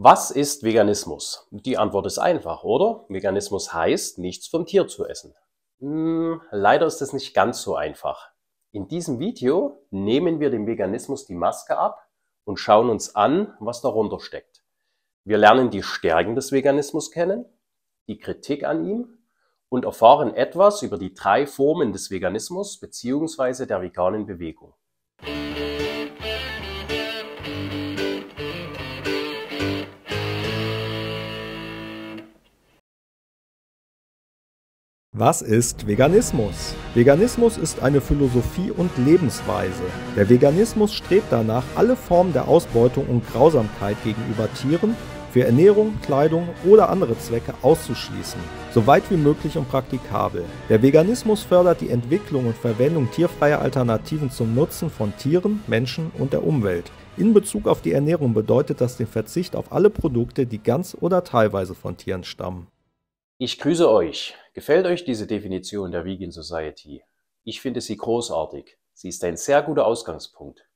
Was ist Veganismus? Die Antwort ist einfach, oder? Veganismus heißt, nichts vom Tier zu essen. Hm, leider ist es nicht ganz so einfach. In diesem Video nehmen wir dem Veganismus die Maske ab und schauen uns an, was darunter steckt. Wir lernen die Stärken des Veganismus kennen, die Kritik an ihm und erfahren etwas über die drei Formen des Veganismus bzw. der veganen Bewegung. Was ist Veganismus? Veganismus ist eine Philosophie und Lebensweise. Der Veganismus strebt danach, alle Formen der Ausbeutung und Grausamkeit gegenüber Tieren für Ernährung, Kleidung oder andere Zwecke auszuschließen, so weit wie möglich und praktikabel. Der Veganismus fördert die Entwicklung und Verwendung tierfreier Alternativen zum Nutzen von Tieren, Menschen und der Umwelt. In Bezug auf die Ernährung bedeutet das den Verzicht auf alle Produkte, die ganz oder teilweise von Tieren stammen. Ich grüße euch. Gefällt euch diese Definition der Vegan Society? Ich finde sie großartig. Sie ist ein sehr guter Ausgangspunkt.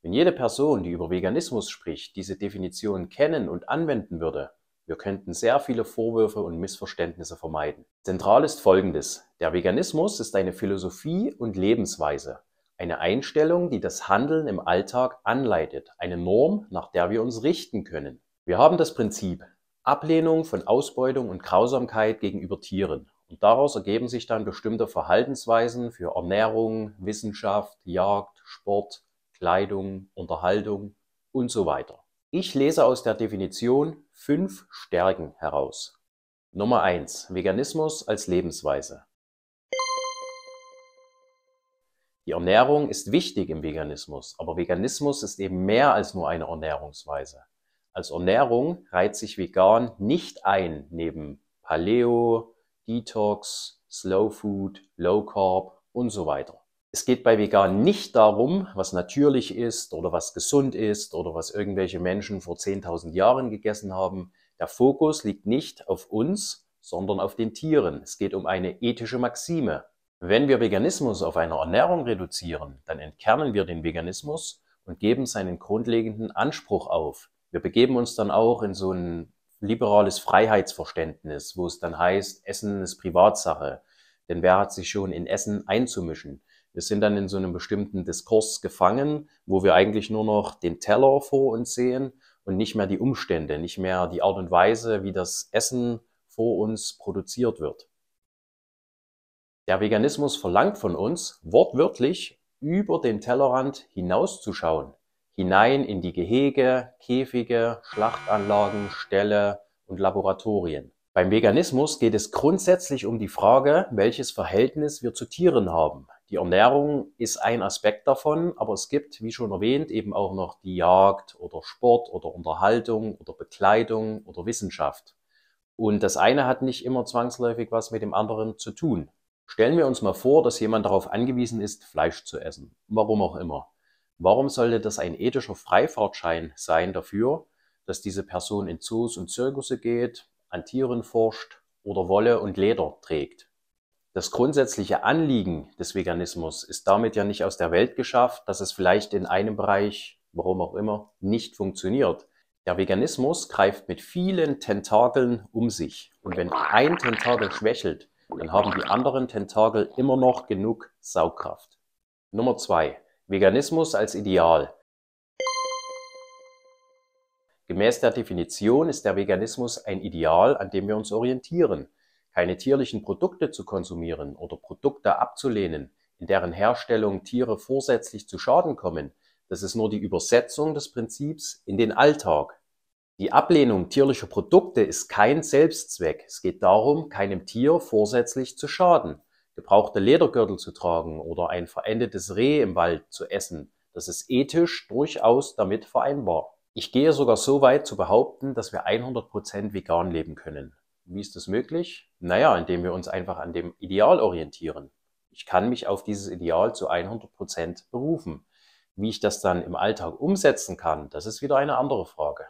Wenn jede Person, die über Veganismus spricht, diese Definition kennen und anwenden würde, wir könnten sehr viele Vorwürfe und Missverständnisse vermeiden. Zentral ist Folgendes. Der Veganismus ist eine Philosophie und Lebensweise. Eine Einstellung, die das Handeln im Alltag anleitet. Eine Norm, nach der wir uns richten können. Wir haben das Prinzip Ablehnung von Ausbeutung und Grausamkeit gegenüber Tieren und daraus ergeben sich dann bestimmte Verhaltensweisen für Ernährung, Wissenschaft, Jagd, Sport, Kleidung, Unterhaltung und so weiter. Ich lese aus der Definition fünf Stärken heraus. Nummer eins: Veganismus als Lebensweise. Die Ernährung ist wichtig im Veganismus, aber Veganismus ist eben mehr als nur eine Ernährungsweise. Als Ernährung reiht sich vegan nicht ein neben Paleo, Detox, Slow Food, Low Carb und so weiter. Es geht bei vegan nicht darum, was natürlich ist oder was gesund ist oder was irgendwelche Menschen vor 10.000 Jahren gegessen haben. Der Fokus liegt nicht auf uns, sondern auf den Tieren. Es geht um eine ethische Maxime. Wenn wir Veganismus auf eine Ernährung reduzieren, dann entkernen wir den Veganismus und geben seinen grundlegenden Anspruch auf. Wir begeben uns dann auch in so einen liberales Freiheitsverständnis, wo es dann heißt, Essen ist Privatsache. Denn wer hat sich schon in Essen einzumischen? Wir sind dann in so einem bestimmten Diskurs gefangen, wo wir eigentlich nur noch den Teller vor uns sehen und nicht mehr die Umstände, nicht mehr die Art und Weise, wie das Essen vor uns produziert wird. Der Veganismus verlangt von uns, wortwörtlich über den Tellerrand hinauszuschauen, hinein in die Gehege, Käfige, Schlachtanlagen, Ställe und Laboratorien. Beim Veganismus geht es grundsätzlich um die Frage, welches Verhältnis wir zu Tieren haben. Die Ernährung ist ein Aspekt davon, aber es gibt, wie schon erwähnt, eben auch noch die Jagd oder Sport oder Unterhaltung oder Bekleidung oder Wissenschaft. Und das eine hat nicht immer zwangsläufig was mit dem anderen zu tun. Stellen wir uns mal vor, dass jemand darauf angewiesen ist, Fleisch zu essen. Warum auch immer. Warum sollte das ein ethischer Freifahrtschein sein dafür, dass diese Person in Zoos und Zirkusse geht, an Tieren forscht oder Wolle und Leder trägt? Das grundsätzliche Anliegen des Veganismus ist damit ja nicht aus der Welt geschafft, dass es vielleicht in einem Bereich, warum auch immer, nicht funktioniert. Der Veganismus greift mit vielen Tentakeln um sich. Und wenn ein Tentakel schwächelt, dann haben die anderen Tentakel immer noch genug Saugkraft. Nummer zwei. Veganismus als Ideal Gemäß der Definition ist der Veganismus ein Ideal, an dem wir uns orientieren, keine tierlichen Produkte zu konsumieren oder Produkte abzulehnen, in deren Herstellung Tiere vorsätzlich zu Schaden kommen. Das ist nur die Übersetzung des Prinzips in den Alltag. Die Ablehnung tierlicher Produkte ist kein Selbstzweck. Es geht darum, keinem Tier vorsätzlich zu schaden gebrauchte Ledergürtel zu tragen oder ein verendetes Reh im Wald zu essen, das ist ethisch durchaus damit vereinbar. Ich gehe sogar so weit zu behaupten, dass wir 100% vegan leben können. Wie ist das möglich? Naja, indem wir uns einfach an dem Ideal orientieren. Ich kann mich auf dieses Ideal zu 100% berufen. Wie ich das dann im Alltag umsetzen kann, das ist wieder eine andere Frage.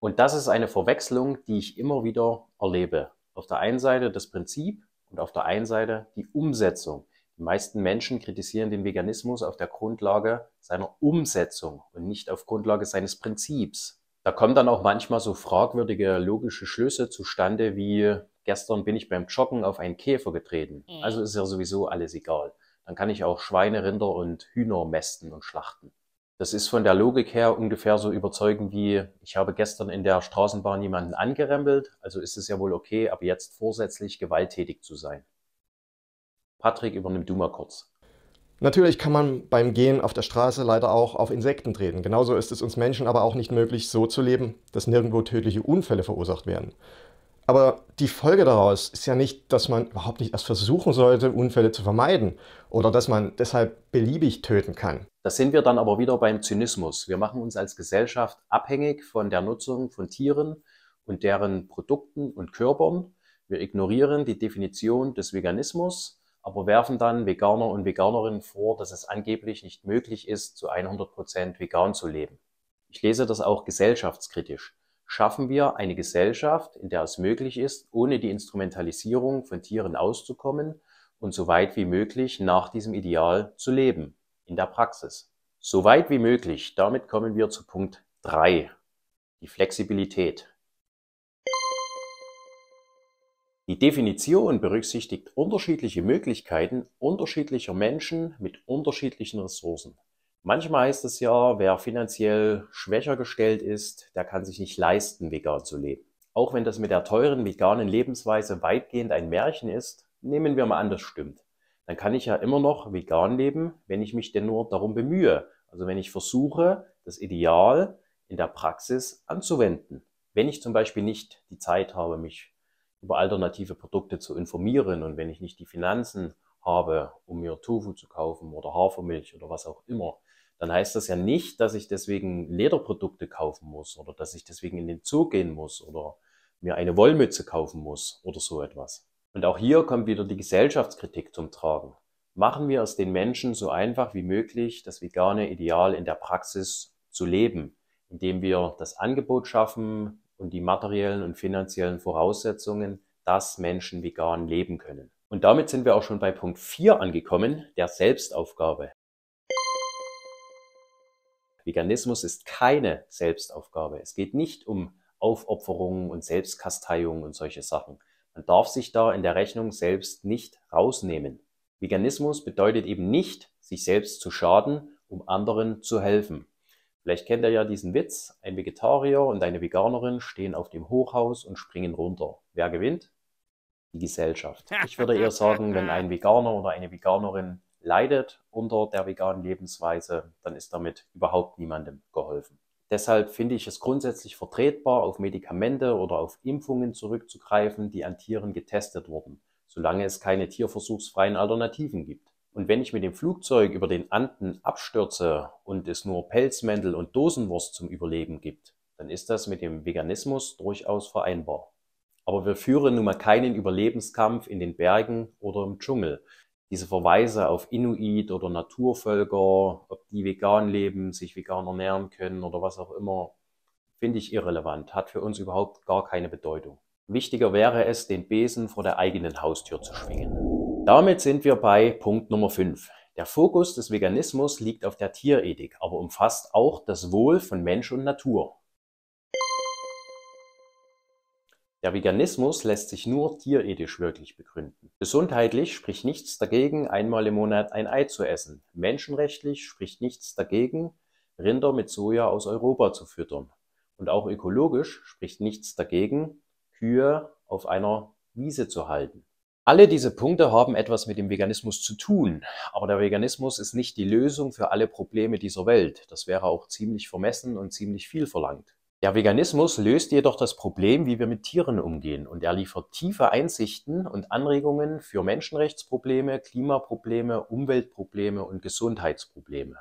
Und das ist eine Verwechslung, die ich immer wieder erlebe. Auf der einen Seite das Prinzip, und auf der einen Seite die Umsetzung. Die meisten Menschen kritisieren den Veganismus auf der Grundlage seiner Umsetzung und nicht auf Grundlage seines Prinzips. Da kommen dann auch manchmal so fragwürdige logische Schlüsse zustande wie gestern bin ich beim Joggen auf einen Käfer getreten. Mhm. Also ist ja sowieso alles egal. Dann kann ich auch Schweine, Rinder und Hühner mästen und schlachten. Das ist von der Logik her ungefähr so überzeugend wie, ich habe gestern in der Straßenbahn jemanden angerempelt, also ist es ja wohl okay, ab jetzt vorsätzlich gewalttätig zu sein. Patrick, übernimm du mal kurz. Natürlich kann man beim Gehen auf der Straße leider auch auf Insekten treten. Genauso ist es uns Menschen aber auch nicht möglich, so zu leben, dass nirgendwo tödliche Unfälle verursacht werden. Aber die Folge daraus ist ja nicht, dass man überhaupt nicht erst versuchen sollte, Unfälle zu vermeiden oder dass man deshalb beliebig töten kann. Da sind wir dann aber wieder beim Zynismus. Wir machen uns als Gesellschaft abhängig von der Nutzung von Tieren und deren Produkten und Körpern. Wir ignorieren die Definition des Veganismus, aber werfen dann Veganer und Veganerinnen vor, dass es angeblich nicht möglich ist, zu 100% Prozent vegan zu leben. Ich lese das auch gesellschaftskritisch. Schaffen wir eine Gesellschaft, in der es möglich ist, ohne die Instrumentalisierung von Tieren auszukommen und so weit wie möglich nach diesem Ideal zu leben? in der Praxis. Soweit wie möglich. Damit kommen wir zu Punkt 3, die Flexibilität. Die Definition berücksichtigt unterschiedliche Möglichkeiten unterschiedlicher Menschen mit unterschiedlichen Ressourcen. Manchmal heißt es ja, wer finanziell schwächer gestellt ist, der kann sich nicht leisten, vegan zu leben. Auch wenn das mit der teuren veganen Lebensweise weitgehend ein Märchen ist, nehmen wir mal an, das stimmt dann kann ich ja immer noch vegan leben, wenn ich mich denn nur darum bemühe. Also wenn ich versuche, das Ideal in der Praxis anzuwenden. Wenn ich zum Beispiel nicht die Zeit habe, mich über alternative Produkte zu informieren und wenn ich nicht die Finanzen habe, um mir Tofu zu kaufen oder Hafermilch oder was auch immer, dann heißt das ja nicht, dass ich deswegen Lederprodukte kaufen muss oder dass ich deswegen in den Zoo gehen muss oder mir eine Wollmütze kaufen muss oder so etwas. Und auch hier kommt wieder die Gesellschaftskritik zum Tragen. Machen wir es den Menschen so einfach wie möglich, das vegane Ideal in der Praxis zu leben, indem wir das Angebot schaffen und die materiellen und finanziellen Voraussetzungen, dass Menschen vegan leben können. Und damit sind wir auch schon bei Punkt 4 angekommen, der Selbstaufgabe. Veganismus ist keine Selbstaufgabe. Es geht nicht um Aufopferungen und Selbstkasteiung und solche Sachen. Man darf sich da in der Rechnung selbst nicht rausnehmen. Veganismus bedeutet eben nicht, sich selbst zu schaden, um anderen zu helfen. Vielleicht kennt ihr ja diesen Witz, ein Vegetarier und eine Veganerin stehen auf dem Hochhaus und springen runter. Wer gewinnt? Die Gesellschaft. Ich würde eher sagen, wenn ein Veganer oder eine Veganerin leidet unter der veganen Lebensweise, dann ist damit überhaupt niemandem geholfen. Deshalb finde ich es grundsätzlich vertretbar, auf Medikamente oder auf Impfungen zurückzugreifen, die an Tieren getestet wurden, solange es keine tierversuchsfreien Alternativen gibt. Und wenn ich mit dem Flugzeug über den Anden abstürze und es nur Pelzmäntel und Dosenwurst zum Überleben gibt, dann ist das mit dem Veganismus durchaus vereinbar. Aber wir führen nun mal keinen Überlebenskampf in den Bergen oder im Dschungel, diese Verweise auf Inuit oder Naturvölker, ob die vegan leben, sich vegan ernähren können oder was auch immer, finde ich irrelevant, hat für uns überhaupt gar keine Bedeutung. Wichtiger wäre es, den Besen vor der eigenen Haustür zu schwingen. Damit sind wir bei Punkt Nummer 5. Der Fokus des Veganismus liegt auf der Tierethik, aber umfasst auch das Wohl von Mensch und Natur. Der Veganismus lässt sich nur tierethisch wirklich begründen. Gesundheitlich spricht nichts dagegen, einmal im Monat ein Ei zu essen. Menschenrechtlich spricht nichts dagegen, Rinder mit Soja aus Europa zu füttern. Und auch ökologisch spricht nichts dagegen, Kühe auf einer Wiese zu halten. Alle diese Punkte haben etwas mit dem Veganismus zu tun, aber der Veganismus ist nicht die Lösung für alle Probleme dieser Welt. Das wäre auch ziemlich vermessen und ziemlich viel verlangt. Der Veganismus löst jedoch das Problem, wie wir mit Tieren umgehen, und er liefert tiefe Einsichten und Anregungen für Menschenrechtsprobleme, Klimaprobleme, Umweltprobleme und Gesundheitsprobleme.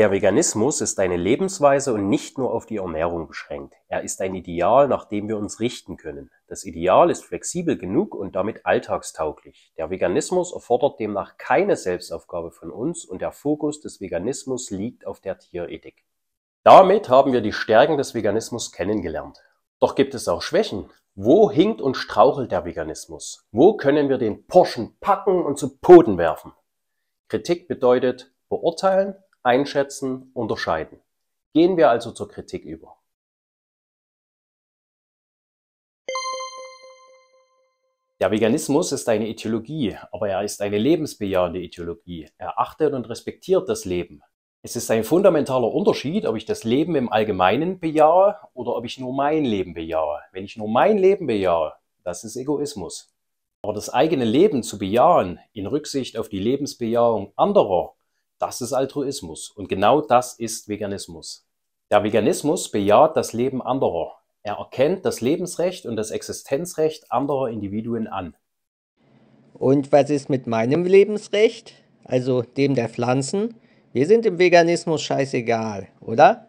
Der Veganismus ist eine Lebensweise und nicht nur auf die Ernährung beschränkt. Er ist ein Ideal, nach dem wir uns richten können. Das Ideal ist flexibel genug und damit alltagstauglich. Der Veganismus erfordert demnach keine Selbstaufgabe von uns und der Fokus des Veganismus liegt auf der Tierethik. Damit haben wir die Stärken des Veganismus kennengelernt. Doch gibt es auch Schwächen. Wo hinkt und strauchelt der Veganismus? Wo können wir den Porschen packen und zu Boden werfen? Kritik bedeutet beurteilen, einschätzen, unterscheiden. Gehen wir also zur Kritik über. Der Veganismus ist eine Ideologie, aber er ist eine lebensbejahende Ideologie. Er achtet und respektiert das Leben, es ist ein fundamentaler Unterschied, ob ich das Leben im Allgemeinen bejahe oder ob ich nur mein Leben bejahe. Wenn ich nur mein Leben bejahe, das ist Egoismus. Aber das eigene Leben zu bejahen in Rücksicht auf die Lebensbejahung anderer, das ist Altruismus. Und genau das ist Veganismus. Der Veganismus bejaht das Leben anderer. Er erkennt das Lebensrecht und das Existenzrecht anderer Individuen an. Und was ist mit meinem Lebensrecht, also dem der Pflanzen? Wir sind im Veganismus scheißegal, oder?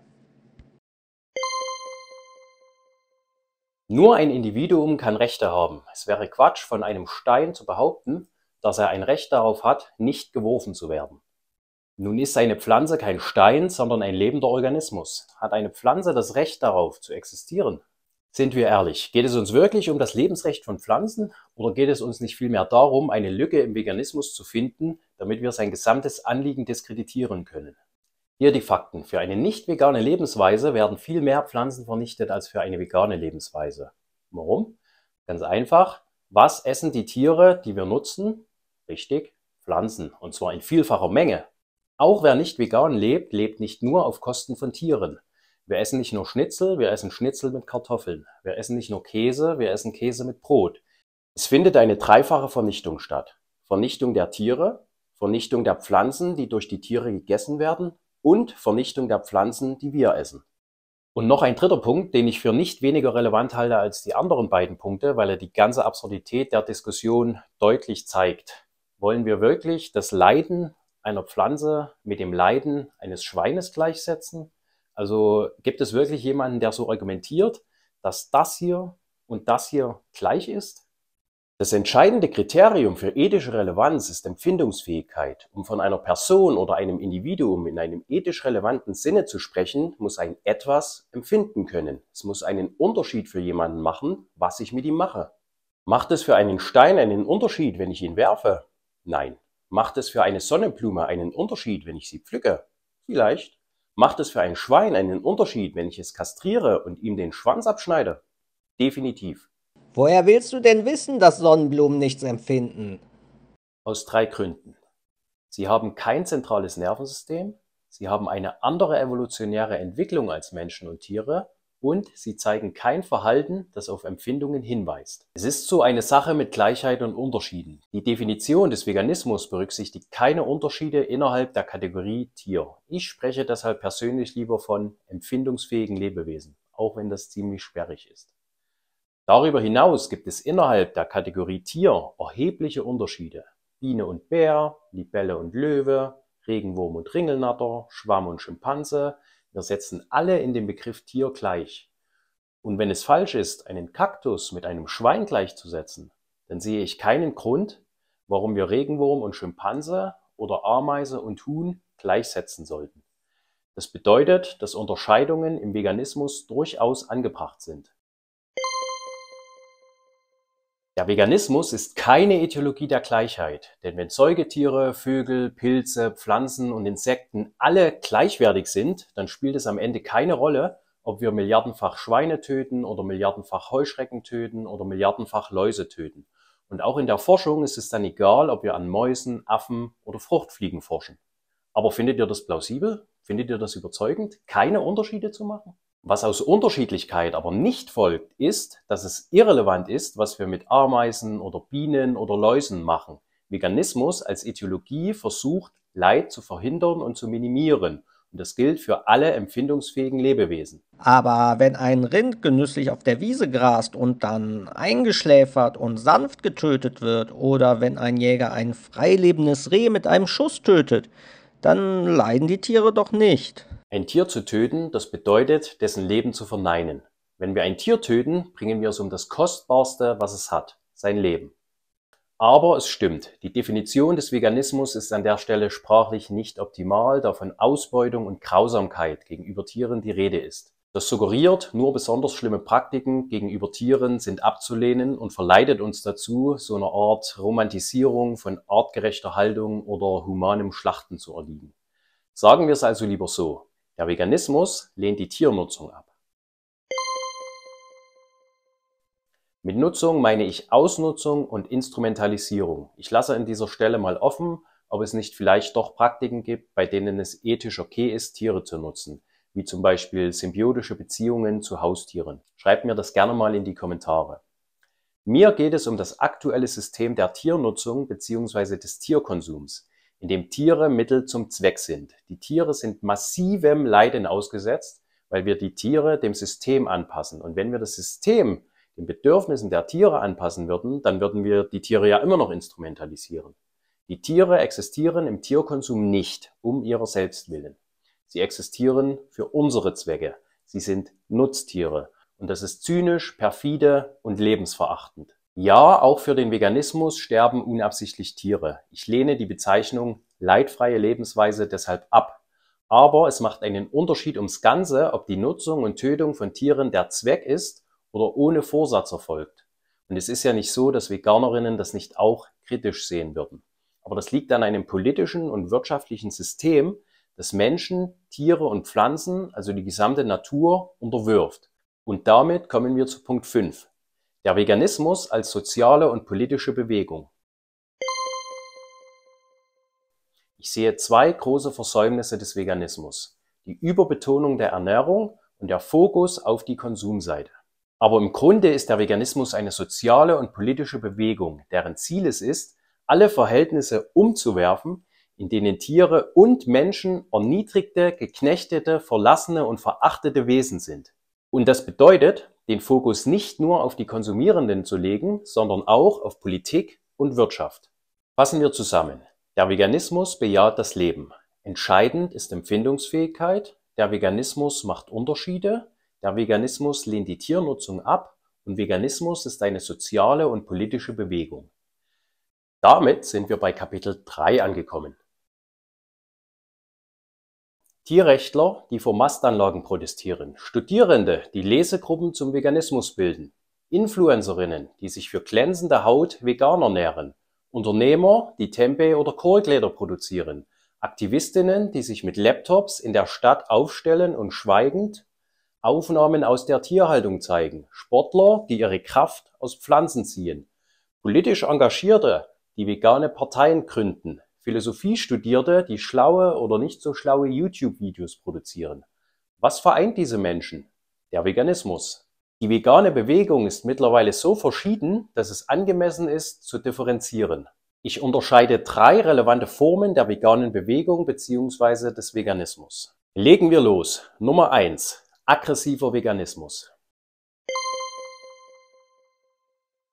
Nur ein Individuum kann Rechte haben. Es wäre Quatsch, von einem Stein zu behaupten, dass er ein Recht darauf hat, nicht geworfen zu werden. Nun ist eine Pflanze kein Stein, sondern ein lebender Organismus. Hat eine Pflanze das Recht darauf zu existieren? Sind wir ehrlich, geht es uns wirklich um das Lebensrecht von Pflanzen oder geht es uns nicht vielmehr darum, eine Lücke im Veganismus zu finden, damit wir sein gesamtes Anliegen diskreditieren können? Hier die Fakten. Für eine nicht vegane Lebensweise werden viel mehr Pflanzen vernichtet als für eine vegane Lebensweise. Warum? Ganz einfach. Was essen die Tiere, die wir nutzen? Richtig, Pflanzen. Und zwar in vielfacher Menge. Auch wer nicht vegan lebt, lebt nicht nur auf Kosten von Tieren. Wir essen nicht nur Schnitzel, wir essen Schnitzel mit Kartoffeln. Wir essen nicht nur Käse, wir essen Käse mit Brot. Es findet eine dreifache Vernichtung statt. Vernichtung der Tiere, Vernichtung der Pflanzen, die durch die Tiere gegessen werden und Vernichtung der Pflanzen, die wir essen. Und noch ein dritter Punkt, den ich für nicht weniger relevant halte als die anderen beiden Punkte, weil er die ganze Absurdität der Diskussion deutlich zeigt. Wollen wir wirklich das Leiden einer Pflanze mit dem Leiden eines Schweines gleichsetzen? Also gibt es wirklich jemanden, der so argumentiert, dass das hier und das hier gleich ist? Das entscheidende Kriterium für ethische Relevanz ist Empfindungsfähigkeit. Um von einer Person oder einem Individuum in einem ethisch relevanten Sinne zu sprechen, muss ein etwas empfinden können. Es muss einen Unterschied für jemanden machen, was ich mit ihm mache. Macht es für einen Stein einen Unterschied, wenn ich ihn werfe? Nein. Macht es für eine Sonnenblume einen Unterschied, wenn ich sie pflücke? Vielleicht. Macht es für ein Schwein einen Unterschied, wenn ich es kastriere und ihm den Schwanz abschneide? Definitiv. Woher willst du denn wissen, dass Sonnenblumen nichts empfinden? Aus drei Gründen. Sie haben kein zentrales Nervensystem, sie haben eine andere evolutionäre Entwicklung als Menschen und Tiere und sie zeigen kein Verhalten, das auf Empfindungen hinweist. Es ist so eine Sache mit Gleichheit und Unterschieden. Die Definition des Veganismus berücksichtigt keine Unterschiede innerhalb der Kategorie Tier. Ich spreche deshalb persönlich lieber von empfindungsfähigen Lebewesen, auch wenn das ziemlich sperrig ist. Darüber hinaus gibt es innerhalb der Kategorie Tier erhebliche Unterschiede. Biene und Bär, Libelle und Löwe, Regenwurm und Ringelnatter, Schwamm und Schimpanse, wir setzen alle in dem Begriff Tier gleich. Und wenn es falsch ist, einen Kaktus mit einem Schwein gleichzusetzen, dann sehe ich keinen Grund, warum wir Regenwurm und Schimpanse oder Ameise und Huhn gleichsetzen sollten. Das bedeutet, dass Unterscheidungen im Veganismus durchaus angebracht sind. Der Veganismus ist keine Ideologie der Gleichheit, denn wenn Säugetiere, Vögel, Pilze, Pflanzen und Insekten alle gleichwertig sind, dann spielt es am Ende keine Rolle, ob wir milliardenfach Schweine töten oder milliardenfach Heuschrecken töten oder milliardenfach Läuse töten. Und auch in der Forschung ist es dann egal, ob wir an Mäusen, Affen oder Fruchtfliegen forschen. Aber findet ihr das plausibel? Findet ihr das überzeugend, keine Unterschiede zu machen? Was aus Unterschiedlichkeit aber nicht folgt, ist, dass es irrelevant ist, was wir mit Ameisen oder Bienen oder Läusen machen. Veganismus als Ideologie versucht, Leid zu verhindern und zu minimieren. Und das gilt für alle empfindungsfähigen Lebewesen. Aber wenn ein Rind genüsslich auf der Wiese grast und dann eingeschläfert und sanft getötet wird, oder wenn ein Jäger ein freilebendes Reh mit einem Schuss tötet, dann leiden die Tiere doch nicht. Ein Tier zu töten, das bedeutet, dessen Leben zu verneinen. Wenn wir ein Tier töten, bringen wir es um das Kostbarste, was es hat, sein Leben. Aber es stimmt, die Definition des Veganismus ist an der Stelle sprachlich nicht optimal, da von Ausbeutung und Grausamkeit gegenüber Tieren die Rede ist. Das suggeriert, nur besonders schlimme Praktiken gegenüber Tieren sind abzulehnen und verleitet uns dazu, so einer Art Romantisierung von artgerechter Haltung oder humanem Schlachten zu erliegen. Sagen wir es also lieber so, der Veganismus lehnt die Tiernutzung ab. Mit Nutzung meine ich Ausnutzung und Instrumentalisierung. Ich lasse an dieser Stelle mal offen, ob es nicht vielleicht doch Praktiken gibt, bei denen es ethisch okay ist, Tiere zu nutzen, wie zum Beispiel symbiotische Beziehungen zu Haustieren. Schreibt mir das gerne mal in die Kommentare. Mir geht es um das aktuelle System der Tiernutzung bzw. des Tierkonsums, in dem Tiere Mittel zum Zweck sind. Die Tiere sind massivem Leiden ausgesetzt, weil wir die Tiere dem System anpassen. Und wenn wir das System den Bedürfnissen der Tiere anpassen würden, dann würden wir die Tiere ja immer noch instrumentalisieren. Die Tiere existieren im Tierkonsum nicht um ihrer selbst willen. Sie existieren für unsere Zwecke. Sie sind Nutztiere. Und das ist zynisch, perfide und lebensverachtend. Ja, auch für den Veganismus sterben unabsichtlich Tiere. Ich lehne die Bezeichnung leidfreie Lebensweise deshalb ab. Aber es macht einen Unterschied ums Ganze, ob die Nutzung und Tötung von Tieren der Zweck ist oder ohne Vorsatz erfolgt. Und es ist ja nicht so, dass Veganerinnen das nicht auch kritisch sehen würden. Aber das liegt an einem politischen und wirtschaftlichen System, das Menschen, Tiere und Pflanzen, also die gesamte Natur, unterwirft. Und damit kommen wir zu Punkt 5, der Veganismus als soziale und politische Bewegung. Ich sehe zwei große Versäumnisse des Veganismus. Die Überbetonung der Ernährung und der Fokus auf die Konsumseite. Aber im Grunde ist der Veganismus eine soziale und politische Bewegung, deren Ziel es ist, alle Verhältnisse umzuwerfen, in denen Tiere und Menschen erniedrigte, geknechtete, verlassene und verachtete Wesen sind. Und das bedeutet, den Fokus nicht nur auf die Konsumierenden zu legen, sondern auch auf Politik und Wirtschaft. Fassen wir zusammen. Der Veganismus bejaht das Leben. Entscheidend ist Empfindungsfähigkeit. Der Veganismus macht Unterschiede. Der Veganismus lehnt die Tiernutzung ab und Veganismus ist eine soziale und politische Bewegung. Damit sind wir bei Kapitel 3 angekommen. Tierrechtler, die vor Mastanlagen protestieren, Studierende, die Lesegruppen zum Veganismus bilden, Influencerinnen, die sich für glänzende Haut Veganer nähren, Unternehmer, die Tempeh oder Korkläder produzieren, Aktivistinnen, die sich mit Laptops in der Stadt aufstellen und schweigend Aufnahmen aus der Tierhaltung zeigen, Sportler, die ihre Kraft aus Pflanzen ziehen, politisch Engagierte, die vegane Parteien gründen, Philosophiestudierte, die schlaue oder nicht so schlaue YouTube-Videos produzieren. Was vereint diese Menschen? Der Veganismus. Die vegane Bewegung ist mittlerweile so verschieden, dass es angemessen ist, zu differenzieren. Ich unterscheide drei relevante Formen der veganen Bewegung bzw. des Veganismus. Legen wir los. Nummer eins: Aggressiver Veganismus.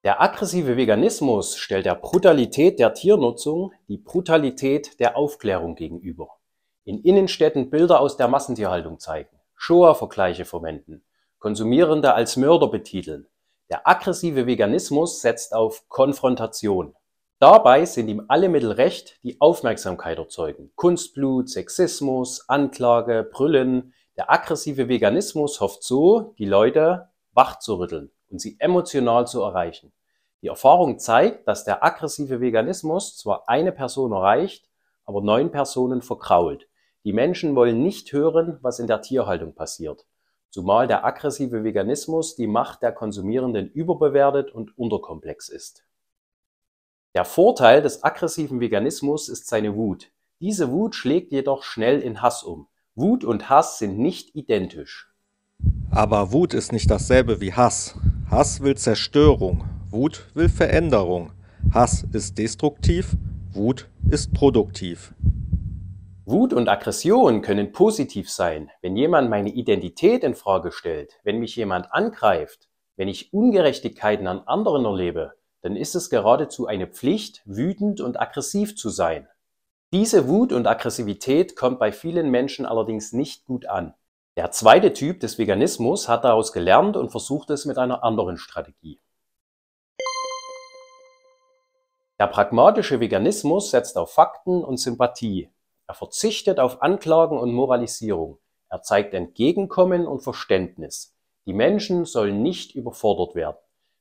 Der aggressive Veganismus stellt der Brutalität der Tiernutzung die Brutalität der Aufklärung gegenüber. In Innenstädten Bilder aus der Massentierhaltung zeigen, Shoah-Vergleiche verwenden, Konsumierende als Mörder betiteln. Der aggressive Veganismus setzt auf Konfrontation. Dabei sind ihm alle Mittel recht, die Aufmerksamkeit erzeugen. Kunstblut, Sexismus, Anklage, Brüllen. Der aggressive Veganismus hofft so, die Leute wach zu rütteln und sie emotional zu erreichen. Die Erfahrung zeigt, dass der aggressive Veganismus zwar eine Person erreicht, aber neun Personen verkrault. Die Menschen wollen nicht hören, was in der Tierhaltung passiert, zumal der aggressive Veganismus die Macht der Konsumierenden überbewertet und unterkomplex ist. Der Vorteil des aggressiven Veganismus ist seine Wut. Diese Wut schlägt jedoch schnell in Hass um. Wut und Hass sind nicht identisch. Aber Wut ist nicht dasselbe wie Hass. Hass will Zerstörung, Wut will Veränderung. Hass ist destruktiv, Wut ist produktiv. Wut und Aggression können positiv sein, wenn jemand meine Identität in Frage stellt, wenn mich jemand angreift, wenn ich Ungerechtigkeiten an anderen erlebe, dann ist es geradezu eine Pflicht, wütend und aggressiv zu sein. Diese Wut und Aggressivität kommt bei vielen Menschen allerdings nicht gut an. Der zweite Typ des Veganismus hat daraus gelernt und versucht es mit einer anderen Strategie. Der pragmatische Veganismus setzt auf Fakten und Sympathie. Er verzichtet auf Anklagen und Moralisierung. Er zeigt Entgegenkommen und Verständnis. Die Menschen sollen nicht überfordert werden,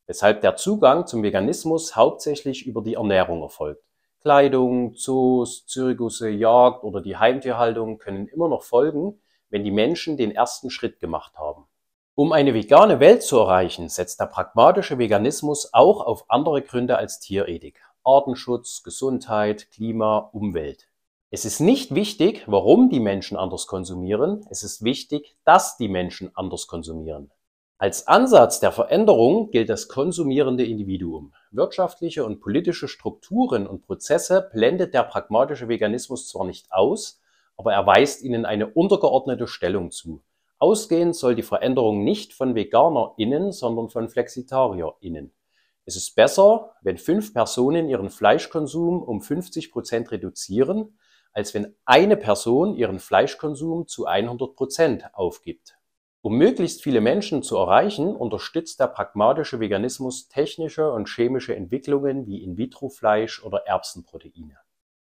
weshalb der Zugang zum Veganismus hauptsächlich über die Ernährung erfolgt. Kleidung, Zoos, Zirkusse, Jagd oder die Heimtierhaltung können immer noch folgen, wenn die Menschen den ersten Schritt gemacht haben. Um eine vegane Welt zu erreichen, setzt der pragmatische Veganismus auch auf andere Gründe als Tierethik. Artenschutz, Gesundheit, Klima, Umwelt. Es ist nicht wichtig, warum die Menschen anders konsumieren, es ist wichtig, dass die Menschen anders konsumieren. Als Ansatz der Veränderung gilt das konsumierende Individuum. Wirtschaftliche und politische Strukturen und Prozesse blendet der pragmatische Veganismus zwar nicht aus, aber er weist ihnen eine untergeordnete Stellung zu. Ausgehend soll die Veränderung nicht von VeganerInnen, sondern von FlexitarierInnen. Es ist besser, wenn fünf Personen ihren Fleischkonsum um 50 Prozent reduzieren, als wenn eine Person ihren Fleischkonsum zu 100 Prozent aufgibt. Um möglichst viele Menschen zu erreichen, unterstützt der pragmatische Veganismus technische und chemische Entwicklungen wie In-vitro-Fleisch oder Erbsenproteine.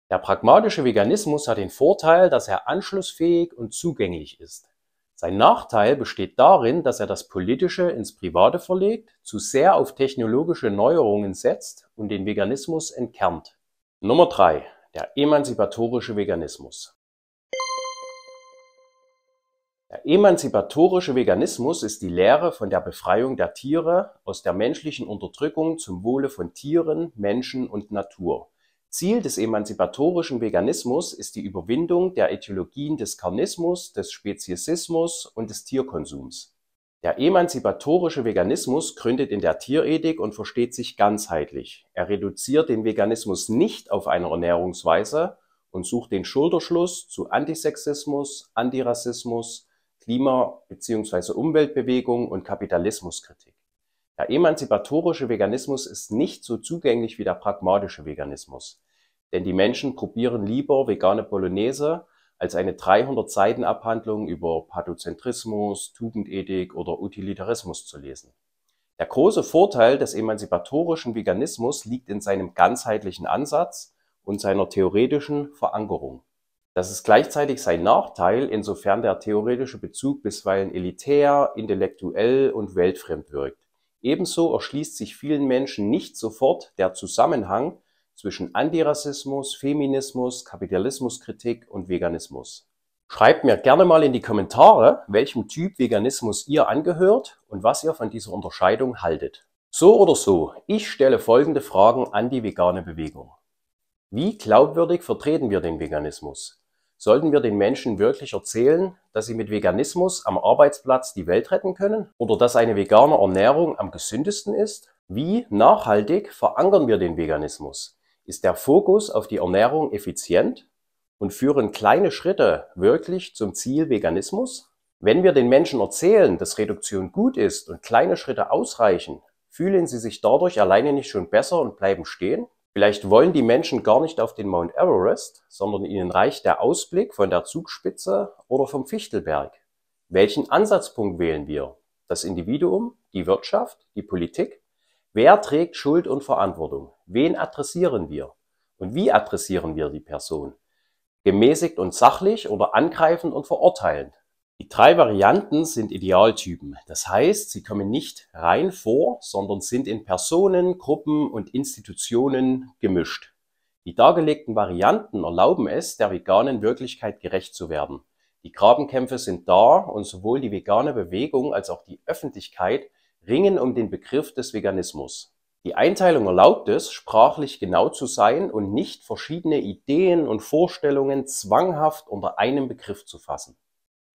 Der pragmatische Veganismus hat den Vorteil, dass er anschlussfähig und zugänglich ist. Sein Nachteil besteht darin, dass er das Politische ins Private verlegt, zu sehr auf technologische Neuerungen setzt und den Veganismus entkernt. Nummer drei: Der emanzipatorische Veganismus. Der emanzipatorische Veganismus ist die Lehre von der Befreiung der Tiere aus der menschlichen Unterdrückung zum Wohle von Tieren, Menschen und Natur. Ziel des emanzipatorischen Veganismus ist die Überwindung der Ideologien des Karnismus, des Speziesismus und des Tierkonsums. Der emanzipatorische Veganismus gründet in der Tierethik und versteht sich ganzheitlich. Er reduziert den Veganismus nicht auf eine Ernährungsweise und sucht den Schulterschluss zu Antisexismus, Antirassismus, Klima- bzw. Umweltbewegung und Kapitalismuskritik. Der emanzipatorische Veganismus ist nicht so zugänglich wie der pragmatische Veganismus, denn die Menschen probieren lieber vegane Bolognese als eine 300 Seiten Abhandlung über Pathozentrismus, Tugendethik oder Utilitarismus zu lesen. Der große Vorteil des emanzipatorischen Veganismus liegt in seinem ganzheitlichen Ansatz und seiner theoretischen Verankerung. Das ist gleichzeitig sein Nachteil, insofern der theoretische Bezug bisweilen elitär, intellektuell und weltfremd wirkt. Ebenso erschließt sich vielen Menschen nicht sofort der Zusammenhang zwischen Antirassismus, Feminismus, Kapitalismuskritik und Veganismus. Schreibt mir gerne mal in die Kommentare, welchem Typ Veganismus ihr angehört und was ihr von dieser Unterscheidung haltet. So oder so, ich stelle folgende Fragen an die vegane Bewegung. Wie glaubwürdig vertreten wir den Veganismus? Sollten wir den Menschen wirklich erzählen, dass sie mit Veganismus am Arbeitsplatz die Welt retten können oder dass eine vegane Ernährung am gesündesten ist? Wie nachhaltig verankern wir den Veganismus? Ist der Fokus auf die Ernährung effizient und führen kleine Schritte wirklich zum Ziel Veganismus? Wenn wir den Menschen erzählen, dass Reduktion gut ist und kleine Schritte ausreichen, fühlen sie sich dadurch alleine nicht schon besser und bleiben stehen? Vielleicht wollen die Menschen gar nicht auf den Mount Everest, sondern ihnen reicht der Ausblick von der Zugspitze oder vom Fichtelberg. Welchen Ansatzpunkt wählen wir? Das Individuum, die Wirtschaft, die Politik? Wer trägt Schuld und Verantwortung? Wen adressieren wir? Und wie adressieren wir die Person? Gemäßigt und sachlich oder angreifend und verurteilend? Die drei Varianten sind Idealtypen, das heißt, sie kommen nicht rein vor, sondern sind in Personen, Gruppen und Institutionen gemischt. Die dargelegten Varianten erlauben es, der veganen Wirklichkeit gerecht zu werden. Die Grabenkämpfe sind da und sowohl die vegane Bewegung als auch die Öffentlichkeit ringen um den Begriff des Veganismus. Die Einteilung erlaubt es, sprachlich genau zu sein und nicht verschiedene Ideen und Vorstellungen zwanghaft unter einem Begriff zu fassen.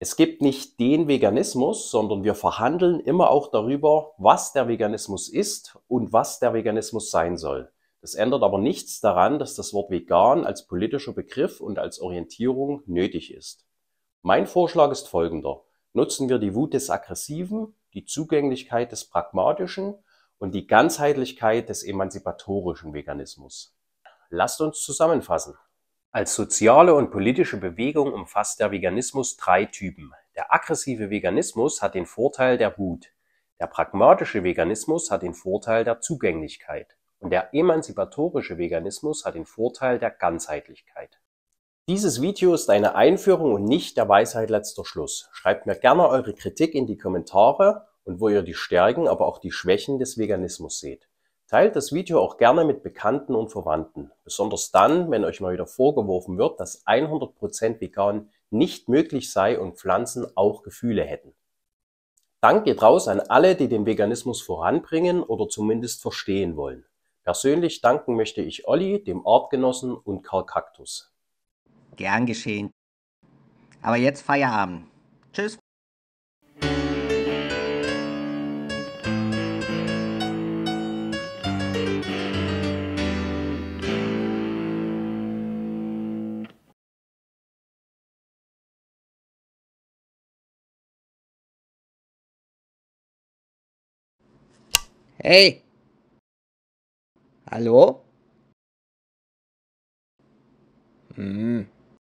Es gibt nicht den Veganismus, sondern wir verhandeln immer auch darüber, was der Veganismus ist und was der Veganismus sein soll. Das ändert aber nichts daran, dass das Wort vegan als politischer Begriff und als Orientierung nötig ist. Mein Vorschlag ist folgender. Nutzen wir die Wut des Aggressiven, die Zugänglichkeit des Pragmatischen und die Ganzheitlichkeit des emanzipatorischen Veganismus. Lasst uns zusammenfassen. Als soziale und politische Bewegung umfasst der Veganismus drei Typen. Der aggressive Veganismus hat den Vorteil der Wut, der pragmatische Veganismus hat den Vorteil der Zugänglichkeit und der emanzipatorische Veganismus hat den Vorteil der Ganzheitlichkeit. Dieses Video ist eine Einführung und nicht der Weisheit letzter Schluss. Schreibt mir gerne eure Kritik in die Kommentare und wo ihr die Stärken, aber auch die Schwächen des Veganismus seht. Teilt das Video auch gerne mit Bekannten und Verwandten, besonders dann, wenn euch mal wieder vorgeworfen wird, dass 100% vegan nicht möglich sei und Pflanzen auch Gefühle hätten. Dank geht raus an alle, die den Veganismus voranbringen oder zumindest verstehen wollen. Persönlich danken möchte ich Olli, dem Artgenossen und Karl Kaktus. Gern geschehen. Aber jetzt Feierabend. Tschüss. Hey! Hallo? Hm.